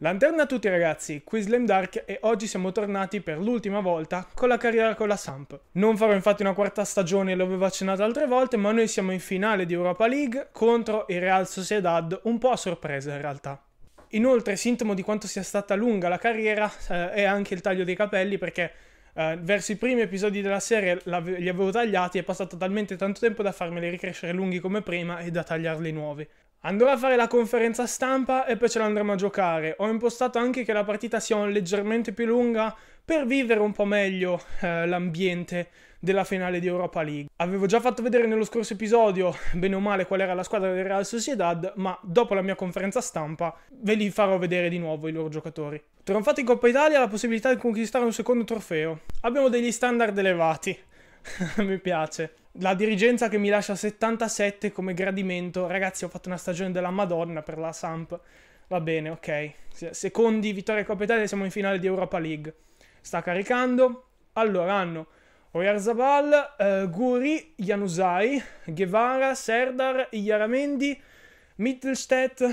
Lanterna a tutti ragazzi, qui Slam Dark e oggi siamo tornati per l'ultima volta con la carriera con la Samp. Non farò infatti una quarta stagione, l'avevo accennato altre volte, ma noi siamo in finale di Europa League contro il Real Sociedad, un po' a sorpresa in realtà. Inoltre, sintomo di quanto sia stata lunga la carriera eh, è anche il taglio dei capelli perché eh, verso i primi episodi della serie li avevo tagliati e è passato talmente tanto tempo da farmeli ricrescere lunghi come prima e da tagliarli nuovi. Andrò a fare la conferenza stampa e poi ce l'andremo a giocare. Ho impostato anche che la partita sia leggermente più lunga per vivere un po' meglio eh, l'ambiente della finale di Europa League. Avevo già fatto vedere nello scorso episodio, bene o male, qual era la squadra del Real Sociedad, ma dopo la mia conferenza stampa ve li farò vedere di nuovo i loro giocatori. Trionfate in Coppa Italia la possibilità di conquistare un secondo trofeo. Abbiamo degli standard elevati. Mi piace. La dirigenza che mi lascia 77 come gradimento. Ragazzi, ho fatto una stagione della Madonna per la Samp. Va bene, ok. Secondi, vittoria Coppa Italia, siamo in finale di Europa League. Sta caricando. Allora hanno Oyarzabal, eh, Guri, Januzaj, Guevara, Serdar, Iaramendi, Mittelstedt,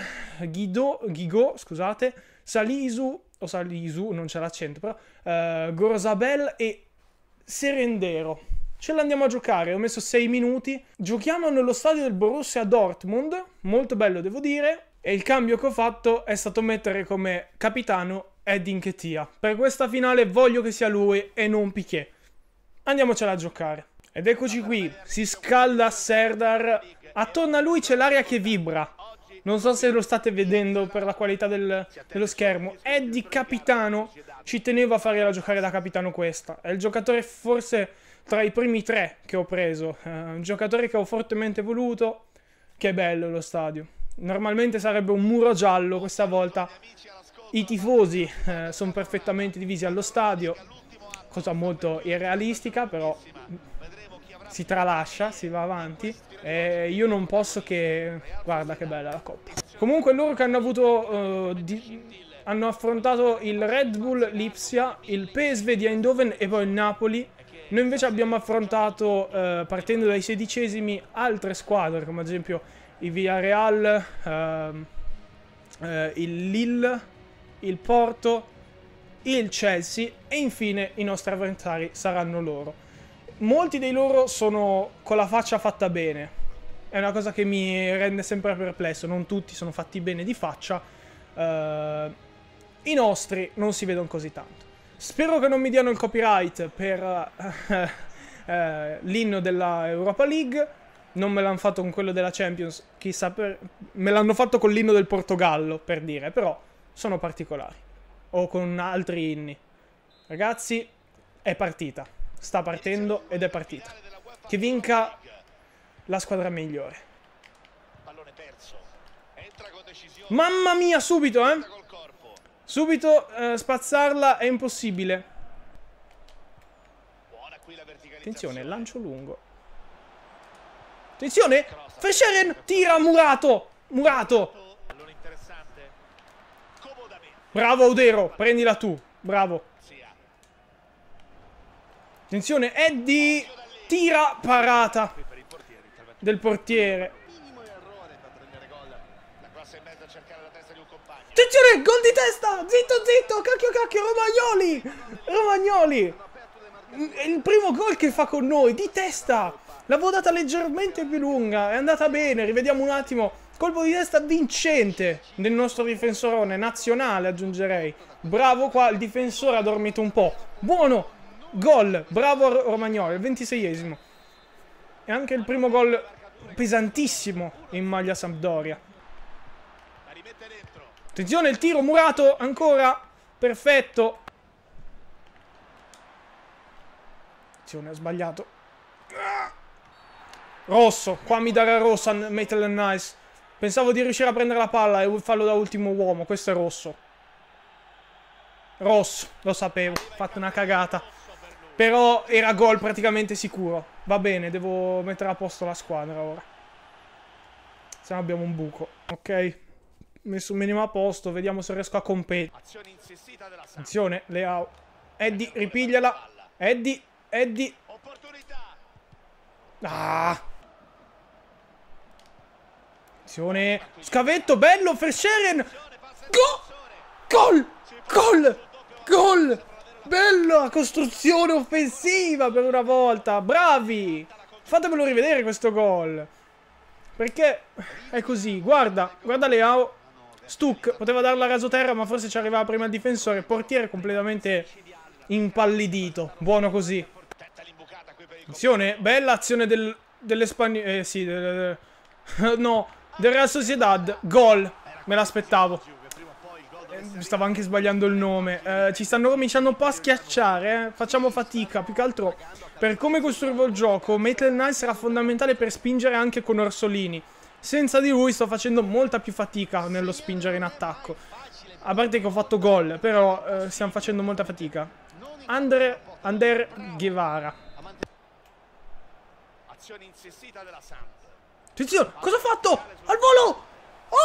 Guido, Gigo, scusate, Salisu, o Salisu, non c'è l'accento però, eh, Gorosabel e Serendero ce l'andiamo a giocare. Ho messo 6 minuti. Giochiamo nello stadio del Borussia Dortmund, molto bello devo dire. E il cambio che ho fatto è stato mettere come capitano Ed Inchetia. Per questa finale voglio che sia lui e non Piquet. Andiamocela a giocare. Ed eccoci qui, si scalda Serdar. Attorno a lui c'è l'aria che vibra. Non so se lo state vedendo per la qualità del, dello schermo. Eddie Capitano ci tenevo a farla giocare da capitano questa. È il giocatore forse tra i primi tre che ho preso. Eh, un giocatore che ho fortemente voluto. Che bello lo stadio. Normalmente sarebbe un muro giallo, questa volta i tifosi eh, sono perfettamente divisi allo stadio, cosa molto irrealistica, però si tralascia, si va avanti. E io non posso che... Guarda che bella la coppa. Comunque loro che hanno avuto... Eh, di... Hanno affrontato il Red Bull Lipsia, il PSV di Eindhoven e poi il Napoli noi invece abbiamo affrontato, eh, partendo dai sedicesimi, altre squadre, come ad esempio il Villarreal, ehm, eh, il Lille, il Porto, il Chelsea e infine i nostri avventari saranno loro. Molti dei loro sono con la faccia fatta bene, è una cosa che mi rende sempre perplesso, non tutti sono fatti bene di faccia, eh, i nostri non si vedono così tanto. Spero che non mi diano il copyright per eh, eh l'inno della Europa League. Non me l'hanno fatto con quello della Champions, chissà per... Me l'hanno fatto con l'inno del Portogallo, per dire, però sono particolari. O con altri inni. Ragazzi, è partita. Sta partendo ed è partita. Che vinca la squadra migliore. Mamma mia, subito, eh! Subito eh, spazzarla è impossibile. Attenzione, lancio lungo. Attenzione! Fesheren tira Murato! Murato! Bravo Audero, prendila tu. Bravo. Ah. Attenzione, Eddie tira parata del portiere. Attenzione, gol di testa! Zitto, zitto, cacchio, cacchio, Romagnoli! Romagnoli! È il primo gol che fa con noi, di testa! L'avevo data leggermente più lunga, è andata bene, rivediamo un attimo. Colpo di testa vincente del nostro difensorone, nazionale aggiungerei. Bravo qua, il difensore ha dormito un po'. Buono! Gol, bravo Romagnoli, il 26esimo. E anche il primo gol pesantissimo in maglia Sampdoria. La rimette Attenzione, il tiro murato ancora. Perfetto. Attenzione, ha sbagliato. Rosso. Qua mi darà rossa Maitland Nice. Pensavo di riuscire a prendere la palla e farlo da ultimo uomo. Questo è rosso. Rosso, lo sapevo. Ho fatto una cagata. Però era gol praticamente sicuro. Va bene, devo mettere a posto la squadra ora. Se no abbiamo un buco. Ok messo un minimo a posto, vediamo se riesco a competere. Attenzione, Leao. Eddie, ripigliala. Eddie, Eddie. Ah. Attenzione. Scavetto, bello, Fersheren. Gol. Gol. Gol. Bella costruzione offensiva per una volta. Bravi. Fatemelo rivedere questo gol. Perché è così. Guarda, guarda Leao. Stuck poteva darla a raso terra, ma forse ci arrivava prima il difensore. Portiere completamente impallidito. Buono così. Azione, bella azione del, dell'Espagnola. Eh, sì, del, del, no, del Real Sociedad. Gol. Me l'aspettavo. Eh, stavo anche sbagliando il nome. Eh, ci stanno cominciando un po' a schiacciare. Eh. Facciamo fatica. Più che altro, per come costruivo il gioco, Metal Knight sarà fondamentale per spingere anche con Orsolini. Senza di lui sto facendo molta più fatica nello spingere in attacco. A parte che ho fatto gol, però eh, stiamo facendo molta fatica. Under, Ander Guevara. Attenzione, cosa ha fatto? Al volo! Oh!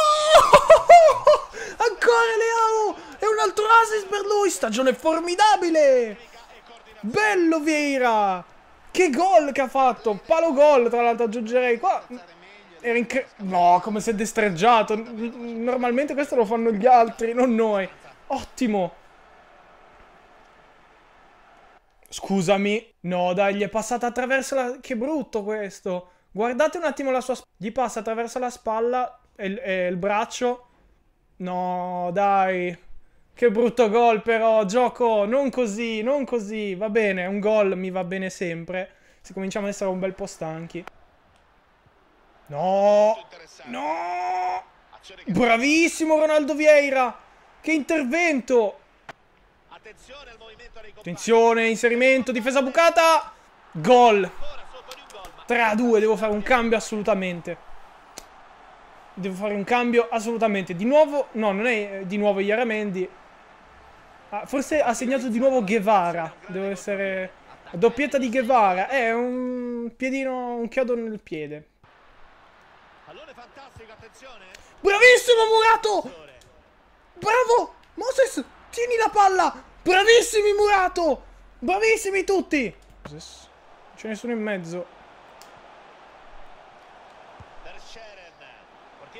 Ancora Leao! E un altro assist per lui! Stagione formidabile! Bello Vieira! Che gol che ha fatto! Palo gol, tra l'altro aggiungerei qua. Era incre... No, come si è destreggiato. Normalmente questo lo fanno gli altri, non noi. Ottimo. Scusami. No, dai, gli è passata attraverso la... Che brutto questo. Guardate un attimo la sua... Gli passa attraverso la spalla e il, e il braccio. No, dai. Che brutto gol però, gioco. Non così, non così. Va bene, un gol mi va bene sempre. Se cominciamo ad essere un bel po' stanchi. No! No! Bravissimo Ronaldo Vieira! Che intervento! Attenzione, inserimento, difesa bucata! Gol! 3 a 2, devo fare un cambio assolutamente. Devo fare un cambio assolutamente. Di nuovo, no, non è eh, di nuovo Iaramendi. Ah, forse ha segnato di nuovo Guevara. Devo essere... Doppietta di Guevara. È un piedino, un chiodo nel piede. Bravissimo Murato! Bravo! Moses, tieni la palla! Bravissimi Murato! Bravissimi tutti! Moses, non c'è nessuno in mezzo.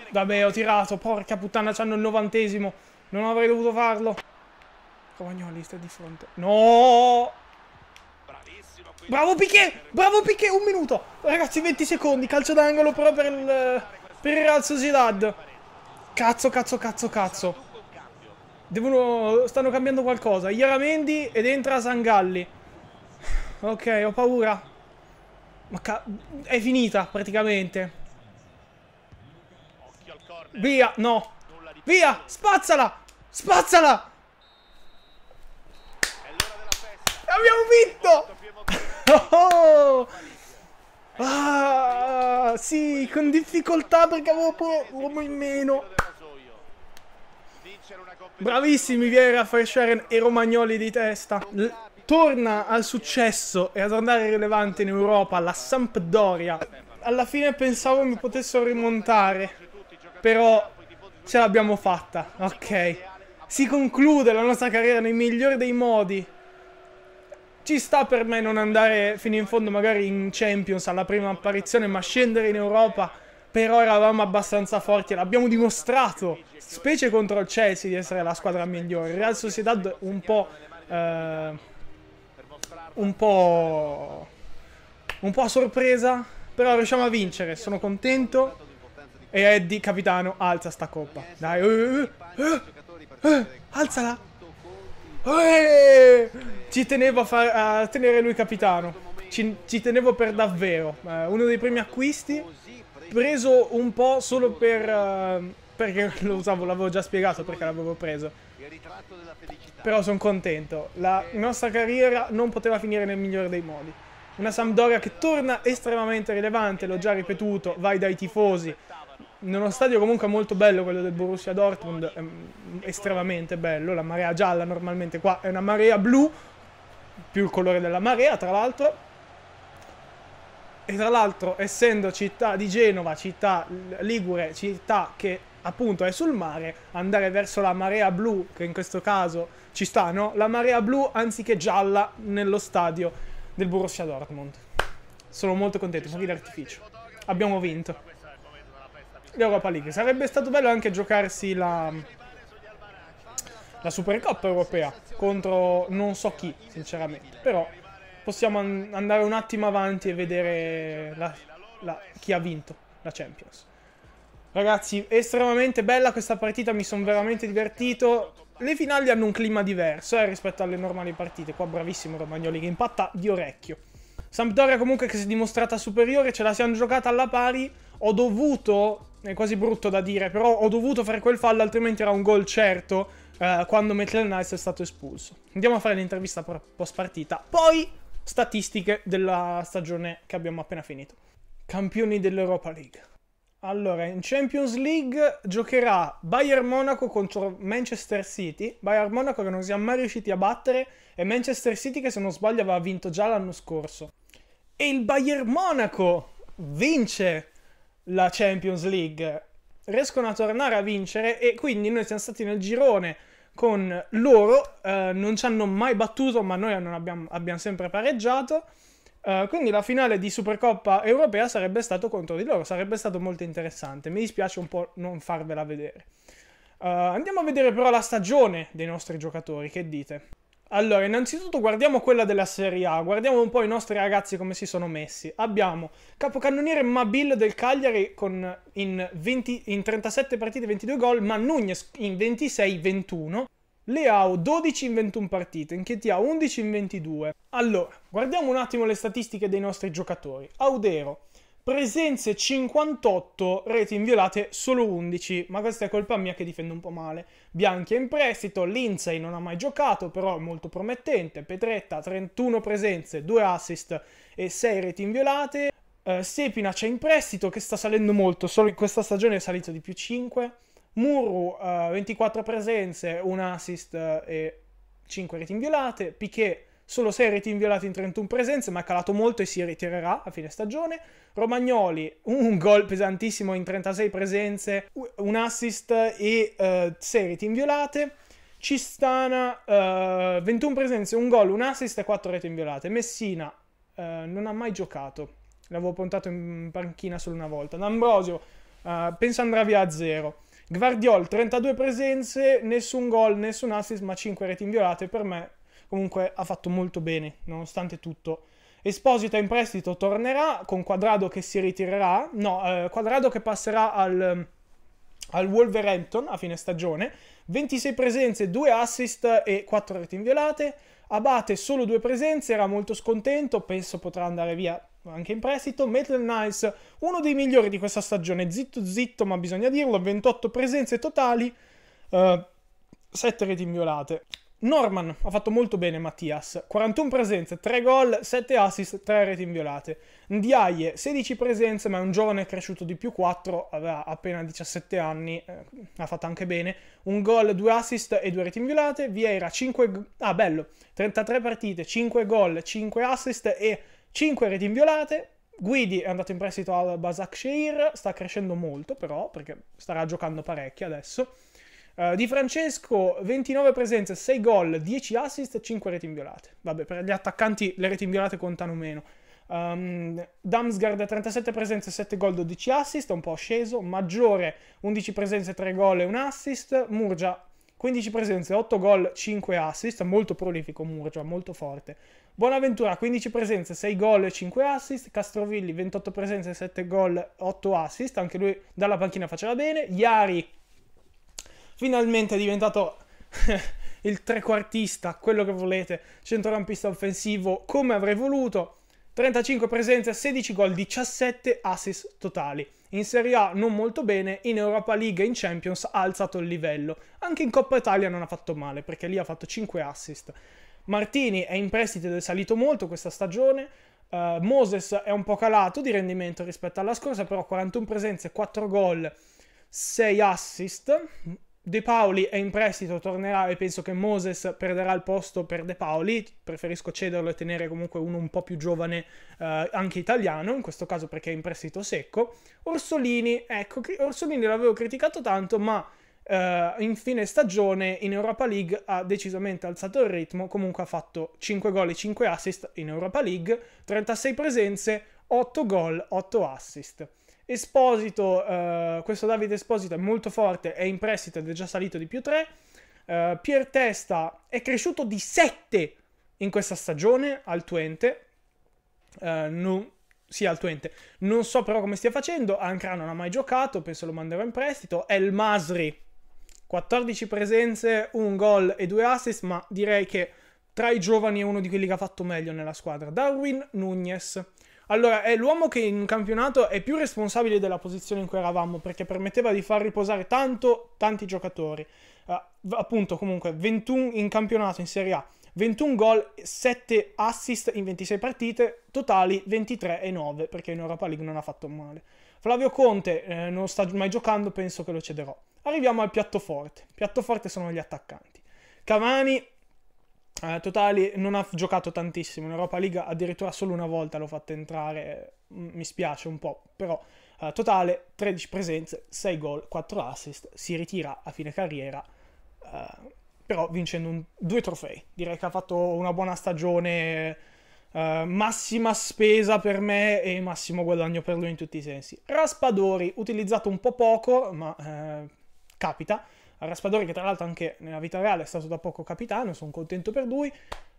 Vabbè, ho tirato, porca puttana, c'hanno il novantesimo. Non avrei dovuto farlo. Romagnoli sta di fronte. No! Bravo Piquet! Bravo Piquet! Un minuto! Ragazzi, 20 secondi, calcio d'angolo però per il... Per il Real Sociedad. Cazzo, cazzo, cazzo, cazzo. Devono... Stanno cambiando qualcosa. Iaramendi ed entra Sangalli. Ok, ho paura. Ma è finita, praticamente. Via, no. Via, spazzala! Spazzala! Abbiamo vinto! Oh! Ah, sì, con difficoltà perché avevo pure uomo in meno. Bravissimi Viera, Fresheren e Romagnoli di testa. L torna al successo e ad andare rilevante in Europa la Sampdoria. Alla fine pensavo mi potessero rimontare, però ce l'abbiamo fatta. Ok. Si conclude la nostra carriera nei migliori dei modi ci sta per me non andare fino in fondo magari in Champions alla prima apparizione, ma scendere in Europa però eravamo abbastanza forti, l'abbiamo dimostrato, specie contro il Chelsea di essere la squadra migliore. il Real Sociedad un po'... Eh, un po'... un po' a sorpresa, però riusciamo a vincere, sono contento. E Eddie, capitano, alza sta coppa. Dai, uh, uh, uh, alzala! Eh! Ci tenevo a, far, a, tenere lui capitano. Ci, ci tenevo per davvero. Eh, uno dei primi acquisti. Preso un po' solo per... Eh, perché lo usavo, l'avevo già spiegato perché l'avevo preso. Però sono contento. La nostra carriera non poteva finire nel migliore dei modi. Una Sampdoria che torna estremamente rilevante, l'ho già ripetuto, vai dai tifosi, in uno stadio comunque molto bello quello del Borussia Dortmund, ehm, estremamente bello, la marea gialla normalmente qua è una marea blu, più il colore della marea tra l'altro. E tra l'altro essendo città di Genova, città ligure, città che appunto è sul mare, andare verso la marea blu, che in questo caso ci sta, no? La marea blu anziché gialla nello stadio del Borussia Dortmund. Sono molto contento, fuochi d'artificio. Abbiamo vinto l'Europa League. Sarebbe stato bello anche giocarsi la, la Supercoppa europea contro non so chi, sinceramente. Però possiamo an andare un attimo avanti e vedere la, la, chi ha vinto la Champions. Ragazzi, estremamente bella questa partita, mi sono veramente divertito. Le finali hanno un clima diverso eh, rispetto alle normali partite. Qua bravissimo Romagnoli che impatta di orecchio. Sampdoria comunque che si è dimostrata superiore, ce la siamo giocata alla pari. Ho dovuto è quasi brutto da dire, però ho dovuto fare quel fallo, altrimenti era un gol certo eh, quando Maitland Nice è stato espulso. Andiamo a fare l'intervista post partita, poi statistiche della stagione che abbiamo appena finito. Campioni dell'Europa League. Allora, in Champions League giocherà Bayern Monaco contro Manchester City. Bayern Monaco che non siamo mai riusciti a battere e Manchester City che se non sbaglio aveva vinto già l'anno scorso. E il Bayern Monaco vince la Champions League, riescono a tornare a vincere e quindi noi siamo stati nel girone con loro, eh, non ci hanno mai battuto ma noi abbiamo, abbiamo, sempre pareggiato, eh, quindi la finale di Supercoppa europea sarebbe stato contro di loro, sarebbe stato molto interessante, mi dispiace un po' non farvela vedere. Uh, andiamo a vedere però la stagione dei nostri giocatori, che dite? Allora, innanzitutto guardiamo quella della Serie A, guardiamo un po' i nostri ragazzi come si sono messi. Abbiamo capocannoniere Mabil del Cagliari con, in, 20, in 37 partite 22 gol, ma Nunez in 26-21, Leao 12 in 21 partite, in KTA 11 in 22. Allora, guardiamo un attimo le statistiche dei nostri giocatori. Audero Presenze 58, reti inviolate solo 11, ma questa è colpa mia che difendo un po' male. Bianchi è in prestito, Lindsay non ha mai giocato, però è molto promettente. Petretta 31 presenze, 2 assist e 6 reti inviolate. Uh, Sepina c'è in prestito che sta salendo molto, solo in questa stagione è salito di più 5. Muru uh, 24 presenze, 1 assist eh, e 5 reti inviolate. Piquet solo 6 reti inviolate in 31 presenze, ma ha calato molto e si ritirerà a fine stagione. Romagnoli, un gol pesantissimo in 36 presenze, un assist e uh, eh, 6 reti inviolate. Cistana, uh, eh, 21 presenze, un gol, un assist e 4 reti inviolate. Messina uh, non ha mai giocato, l'avevo puntato in panchina solo una volta. D'Ambrosio, uh, penso andrà via a 0. Gvardiol, 32 presenze, nessun gol, nessun assist, ma 5 reti inviolate. Per me comunque ha fatto molto bene, nonostante tutto. Esposito in prestito tornerà con Quadrado che si ritirerà, no, eh, Quadrado che passerà al, al, Wolverhampton a fine stagione, 26 presenze, 2 assist e 4 reti inviolate, Abate solo 2 presenze, era molto scontento, penso potrà andare via anche in prestito, Maitland Nice uno dei migliori di questa stagione, zitto zitto ma bisogna dirlo, 28 presenze totali, eh, 7 reti inviolate. Norman ha fatto molto bene Mattias, 41 presenze, 3 gol, 7 assist, 3 reti inviolate. Ndiaye 16 presenze, ma è un giovane cresciuto di più 4, aveva appena 17 anni, eh, ha fatto anche bene. Un gol, 2 assist e 2 reti inviolate. Vieira 5 ah bello, 33 partite, 5 gol, 5 assist e 5 reti inviolate. Guidi è andato in prestito al Basak Sheir, sta crescendo molto però perché starà giocando parecchio adesso. Eh, di Francesco 29 presenze, 6 gol, 10 assist, 5 reti inviolate. Vabbè, per gli attaccanti le reti inviolate contano meno. Um, Damsgaard 37 presenze, 7 gol, 12 assist, un po' sceso. Maggiore 11 presenze, 3 gol e 1 assist. Murgia 15 presenze, 8 gol, 5 assist, molto prolifico Murgia, molto forte. Buonaventura, 15 presenze, 6 gol e 5 assist, Castrovilli 28 presenze, 7 gol, 8 assist, anche lui dalla panchina faceva bene. Iari finalmente è diventato il trequartista, quello che volete, centrocampista offensivo come avrei voluto. 35 presenze, 16 gol, 17 assist totali. In Serie A non molto bene, in Europa League e in Champions ha alzato il livello. Anche in Coppa Italia non ha fatto male, perché lì ha fatto 5 assist. Martini è in prestito ed è salito molto questa stagione. Uh, Moses è un po' calato di rendimento rispetto alla scorsa, però 41 presenze, 4 gol, 6 assist De Paoli è in prestito, tornerà e penso che Moses perderà il posto per De Paoli. Preferisco cederlo e tenere comunque uno un po' più giovane, eh, anche italiano, in questo caso perché è in prestito secco. Orsolini, ecco, Orsolini l'avevo criticato tanto, ma eh, in fine stagione in Europa League ha decisamente alzato il ritmo. Comunque ha fatto 5 gol e 5 assist in Europa League, 36 presenze, 8 gol, 8 assist. Esposito, eh, questo Davide Esposito è molto forte, è in prestito ed è già salito di più 3. Eh, Pier Testa è cresciuto di 7 in questa stagione al Twente. Eh, non, sì, al Twente. Non so però come stia facendo. Ancra non ha mai giocato, penso lo manderò in prestito. El Masri, 14 presenze, un gol e due assist, ma direi che tra i giovani è uno di quelli che ha fatto meglio nella squadra. Darwin Nunez. Allora, è l'uomo che in campionato è più responsabile della posizione in cui eravamo, perché permetteva di far riposare tanto, tanti giocatori. Uh, appunto, comunque, 21 in campionato in Serie A, 21 gol, 7 assist in 26 partite, totali 23 e 9, perché in Europa League non ha fatto male. Flavio Conte eh, non sta mai giocando, penso che lo cederò. Arriviamo al piatto forte. Piatto forte sono gli attaccanti. Cavani eh, totali, non ha giocato tantissimo in Europa League, addirittura solo una volta l'ho fatto entrare, mi spiace un po', però eh, totale 13 presenze, 6 gol, 4 assist, si ritira a fine carriera, eh, però vincendo un, due trofei, direi che ha fatto una buona stagione. Uh, massima spesa per me e massimo guadagno per lui in tutti i sensi. Raspadori, utilizzato un po' poco, ma uh, capita a Raspadori che tra l'altro anche nella vita reale è stato da poco capitano, sono contento per lui.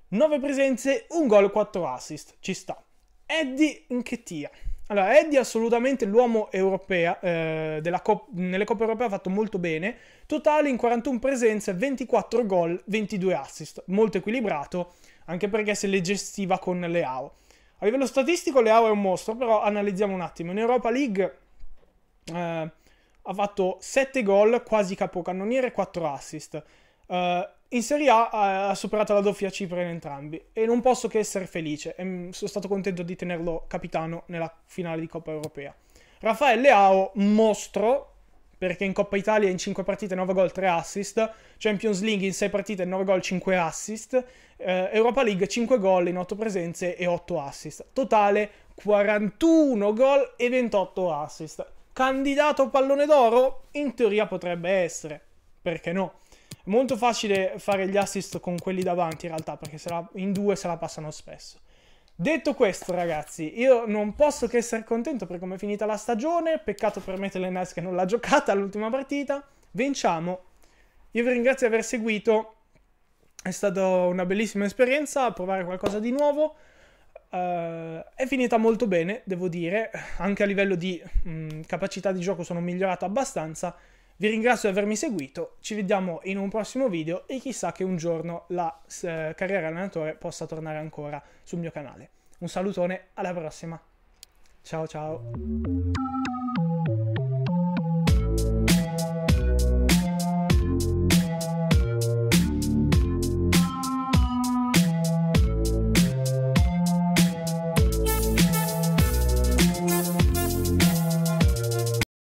9 presenze, 1 gol, 4 assist, ci sta. Eddie Nketiah. Allora, Eddie è assolutamente l'uomo europeo, eh, Cop- nelle Coppe Europee ha fatto molto bene, totale in 41 presenze, 24 gol, 22 assist, molto equilibrato, anche perché se le gestiva con Leao. A livello statistico Leao è un mostro, però analizziamo un attimo, in Europa League... Eh, ha fatto 7 gol, quasi capocannoniere, 4 assist. Uh, in Serie A eh, ha superato la doppia cifra in entrambi e non posso che essere felice e mm, sono stato contento di tenerlo capitano nella finale di Coppa Europea. Raffaele Ao, mostro, perché in Coppa Italia in 5 partite 9 gol 3 assist, Champions League in 6 partite 9 gol 5 assist, eh, Europa League 5 gol in 8 presenze e 8 assist, totale 41 gol e 28 assist. Candidato pallone d'oro? In teoria potrebbe essere, perché no? È molto facile fare gli assist con quelli davanti in realtà, perché la, in due se la passano spesso. Detto questo, ragazzi, io non posso che essere contento per come è finita la stagione. Peccato per Metal che non l'ha giocata all'ultima partita. Vinciamo. Io vi ringrazio di aver seguito. È stata una bellissima esperienza provare qualcosa di nuovo. Uh, è finita molto bene, devo dire, anche a livello di mh, mm, capacità di gioco sono migliorato abbastanza. Vi ringrazio di avermi seguito, ci vediamo in un prossimo video e chissà che un giorno la eh, carriera allenatore possa tornare ancora sul mio canale. Un salutone, alla prossima. Ciao ciao.